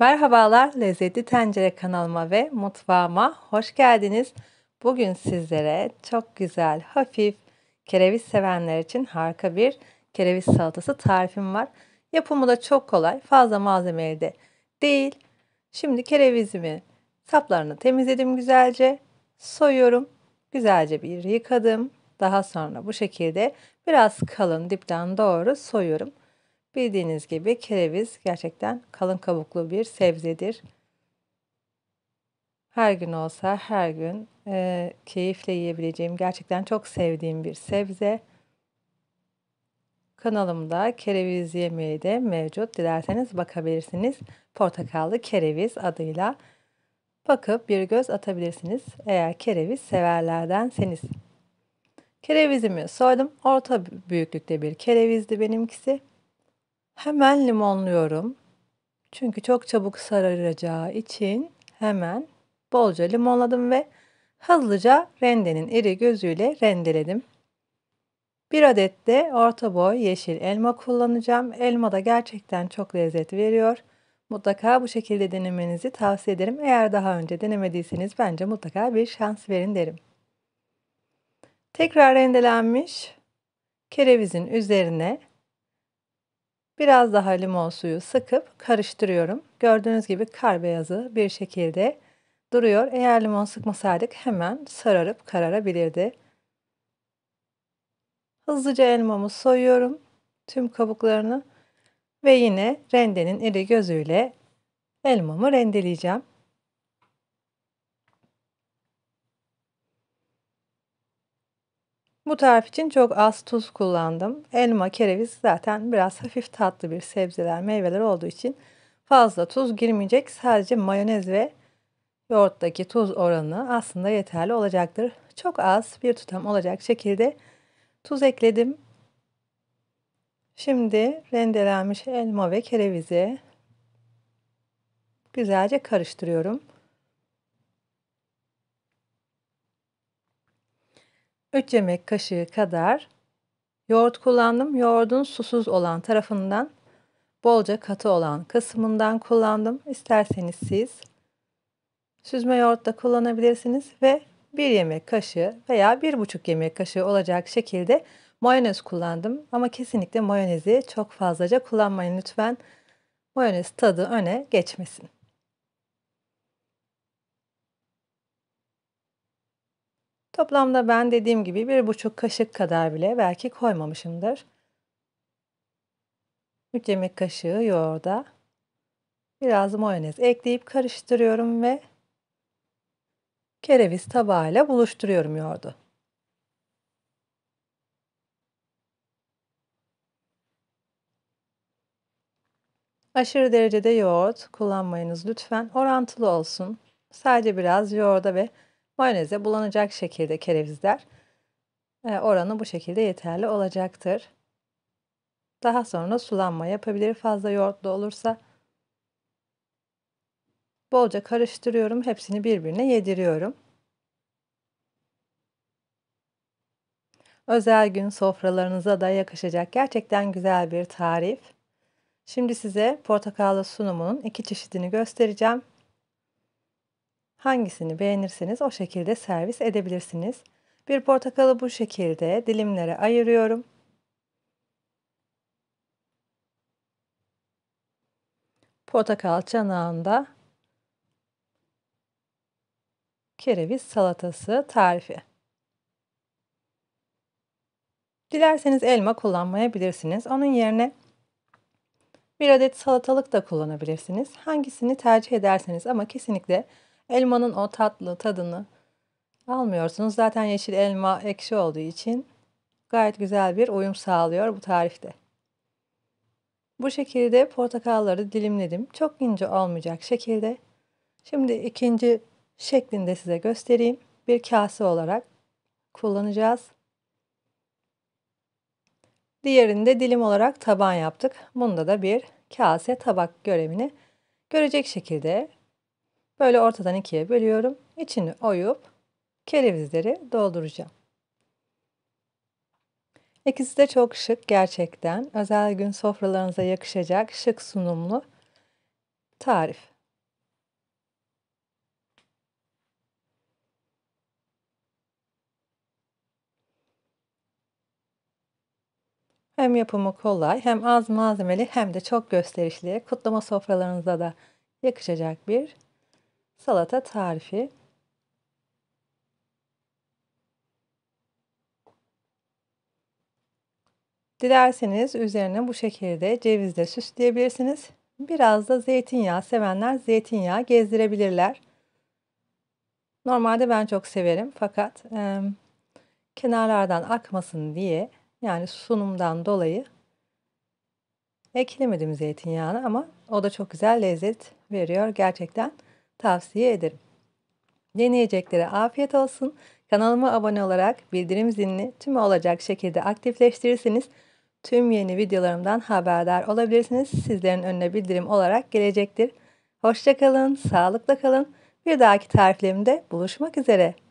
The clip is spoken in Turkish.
Merhabalar Lezzetli Tencere kanalıma ve mutfağıma hoş geldiniz. Bugün sizlere çok güzel, hafif, kereviz sevenler için harika bir kereviz salatası tarifim var. Yapımı da çok kolay, fazla malzemeli de değil. Şimdi kerevizimi saplarını temizledim güzelce. Soyuyorum. Güzelce bir yıkadım. Daha sonra bu şekilde biraz kalın dipten doğru soyuyorum. Bildiğiniz gibi kereviz gerçekten kalın kabuklu bir sebzedir. Her gün olsa her gün e, keyifle yiyebileceğim gerçekten çok sevdiğim bir sebze. Kanalımda kereviz yemeği de mevcut. Dilerseniz bakabilirsiniz. Portakallı kereviz adıyla bakıp bir göz atabilirsiniz eğer kereviz severlerdenseniz. Kerevizimi soydum. Orta büyüklükte bir kerevizdi benimkisi. Hemen limonluyorum. Çünkü çok çabuk sararacağı için hemen bolca limonladım ve hızlıca rendenin iri gözüyle rendeledim. Bir adet de orta boy yeşil elma kullanacağım. Elma da gerçekten çok lezzet veriyor. Mutlaka bu şekilde denemenizi tavsiye ederim. Eğer daha önce denemediyseniz bence mutlaka bir şans verin derim. Tekrar rendelenmiş kerevizin üzerine Biraz daha limon suyu sıkıp karıştırıyorum. Gördüğünüz gibi kar beyazı bir şekilde duruyor. Eğer limon sıkmasaydık hemen sararıp kararabilirdi. Hızlıca elmamı soyuyorum. Tüm kabuklarını ve yine rendenin iri gözüyle elmamı rendeleyeceğim. bu tarif için çok az tuz kullandım. Elma, kereviz zaten biraz hafif tatlı bir sebzeler, meyveler olduğu için fazla tuz girmeyecek. Sadece mayonez ve yoğurttaki tuz oranı aslında yeterli olacaktır. Çok az bir tutam olacak şekilde tuz ekledim. Şimdi rendelenmiş elma ve kerevizi güzelce karıştırıyorum. 3 yemek kaşığı kadar yoğurt kullandım. Yoğurdun susuz olan tarafından bolca katı olan kısmından kullandım. İsterseniz siz süzme yoğurt da kullanabilirsiniz ve 1 yemek kaşığı veya 1,5 yemek kaşığı olacak şekilde mayonez kullandım. Ama kesinlikle mayonezi çok fazlaca kullanmayın lütfen. Mayonez tadı öne geçmesin. Toplamda ben dediğim gibi bir buçuk kaşık kadar bile belki koymamışımdır. 3 yemek kaşığı yoğurda biraz mayonez ekleyip karıştırıyorum ve kereviz tabağıyla buluşturuyorum yoğurdu. Aşırı derecede yoğurt kullanmayınız lütfen. Orantılı olsun. Sadece biraz yoğurda ve mayoneze bulanacak şekilde kerevizler e, oranı bu şekilde yeterli olacaktır. Daha sonra sulanma yapabilir fazla yoğurtlu olursa. Bolca karıştırıyorum. Hepsini birbirine yediriyorum. Özel gün sofralarınıza da yakışacak gerçekten güzel bir tarif. Şimdi size portakallı sunumunun iki çeşidini göstereceğim. Hangisini beğenirseniz o şekilde servis edebilirsiniz. Bir portakalı bu şekilde dilimlere ayırıyorum. Portakal çanağında kereviz salatası tarifi. Dilerseniz elma kullanmayabilirsiniz. Onun yerine bir adet salatalık da kullanabilirsiniz. Hangisini tercih ederseniz ama kesinlikle Elmanın o tatlı tadını almıyorsunuz. Zaten yeşil elma ekşi olduğu için gayet güzel bir uyum sağlıyor bu tarifte. Bu şekilde portakalları dilimledim. Çok ince olmayacak şekilde. Şimdi ikinci şeklinde size göstereyim. Bir kase olarak kullanacağız. Diğerinde dilim olarak taban yaptık. Bunda da bir kase tabak görevini görecek şekilde Böyle ortadan ikiye bölüyorum. İçini oyup kerevizleri dolduracağım. İkisi de çok şık gerçekten. Özel gün sofralarınıza yakışacak şık sunumlu tarif. Hem yapımı kolay, hem az malzemeli, hem de çok gösterişli, kutlama sofralarınıza da yakışacak bir salata tarifi. Dilerseniz üzerine bu şekilde cevizle süsleyebilirsiniz. Biraz da zeytinyağı sevenler zeytinyağı gezdirebilirler. Normalde ben çok severim fakat e, kenarlardan akmasın diye yani sunumdan dolayı eklemedim zeytinyağını ama o da çok güzel lezzet veriyor gerçekten tavsiye ederim. Deneyeceklere afiyet olsun. Kanalıma abone olarak bildirim zilini tüm olacak şekilde aktifleştirirseniz tüm yeni videolarımdan haberdar olabilirsiniz. Sizlerin önüne bildirim olarak gelecektir. Hoşçakalın, sağlıkla kalın. Bir dahaki tariflerimde buluşmak üzere.